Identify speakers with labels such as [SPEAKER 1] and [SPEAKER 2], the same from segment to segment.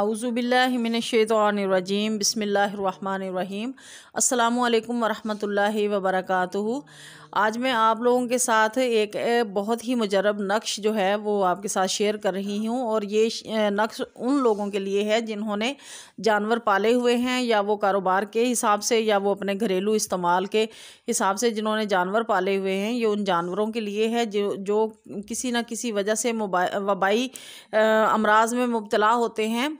[SPEAKER 1] आउज़ुबिल्लिमिनशैतरजीम बसमीम अल्लाम वरहमतुल्लाहि वबरकatuह आज मैं आप लोगों के साथ एक बहुत ही मुजरब नक्श जो है वो आपके साथ शेयर कर रही हूँ और ये नक्श उन लोगों के लिए है जिन्होंने जानवर पाले हुए हैं या वो कारोबार के हिसाब से या वो अपने घरेलू इस्तेमाल के हिसाब से जिन्होंने जानवर पाले हुए हैं ये उन जानवरों के लिए है जो जो किसी न किसी वजह से वबाई अमराज में मुबतला होते हैं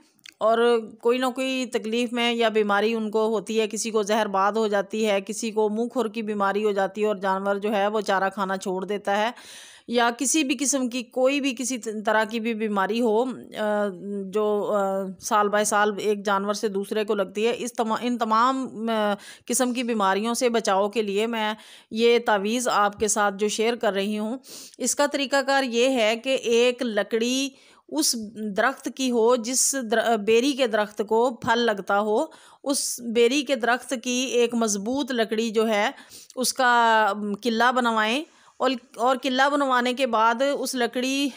[SPEAKER 1] और कोई ना कोई तकलीफ़ में या बीमारी उनको होती है किसी को बाद हो जाती है किसी को मुँह खुर की बीमारी हो जाती है और जानवर जो है वो चारा खाना छोड़ देता है या किसी भी किस्म की कोई भी किसी तरह की भी बीमारी हो जो साल बाय साल एक जानवर से दूसरे को लगती है इस तमा इन तमाम किस्म की बीमारियों से बचाव के लिए मैं ये तावीज़ आपके साथ जो शेयर कर रही हूँ इसका तरीकाकार ये है कि एक लकड़ी उस दरख्त की हो जिस दर, बेरी के दरख्त को फल लगता हो उस बेरी के दरख्त की एक मज़बूत लकड़ी जो है उसका किला बनवाएं और और किला बनवाने के बाद उस लकड़ी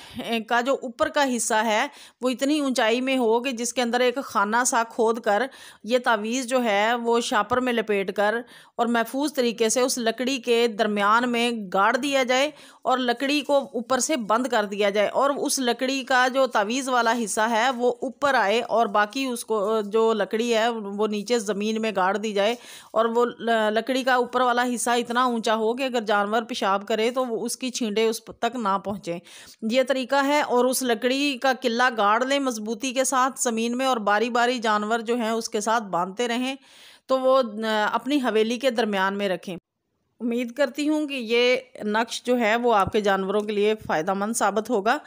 [SPEAKER 1] का जो ऊपर का हिस्सा है वो इतनी ऊंचाई में हो कि जिसके अंदर एक खाना सा खोद कर ये तावीज़ जो है वो शापर में लपेट कर और महफूज तरीके से उस लकड़ी के दरमियान में गाड़ दिया जाए और लकड़ी को ऊपर से बंद कर दिया जाए और उस लकड़ी का जो तावीज़ वाला हिस्सा है वो ऊपर आए और बाकी उसको जो लकड़ी है वो नीचे ज़मीन में गाड़ दी जाए और वो लकड़ी का ऊपर वाला हिस्सा इतना ऊँचा हो कि अगर जानवर पेशाब करे तो उसकी छींटे उस तक ना पहुँचें यह तरीका है और उस लकड़ी का किला गाड़ लें मजबूती के साथ ज़मीन में और बारी बारी जानवर जो हैं उसके साथ बांधते रहें तो वो अपनी हवेली के दरमियान में रखें उम्मीद करती हूँ कि ये नक्श जो है वो आपके जानवरों के लिए फ़ायदा मंद साबित होगा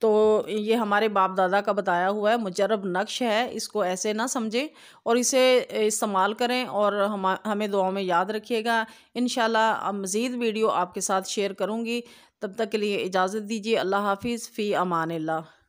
[SPEAKER 1] तो ये हमारे बाप दादा का बताया हुआ है मुजरब नक्श है इसको ऐसे ना समझें और इसे इस्तेमाल करें और हम हमें दुआओं में याद रखिएगा इन मज़ीद वीडियो आपके साथ शेयर करूँगी तब तक के लिए इजाज़त दीजिए अल्लाह हाफिज़ फ़ी अमान ला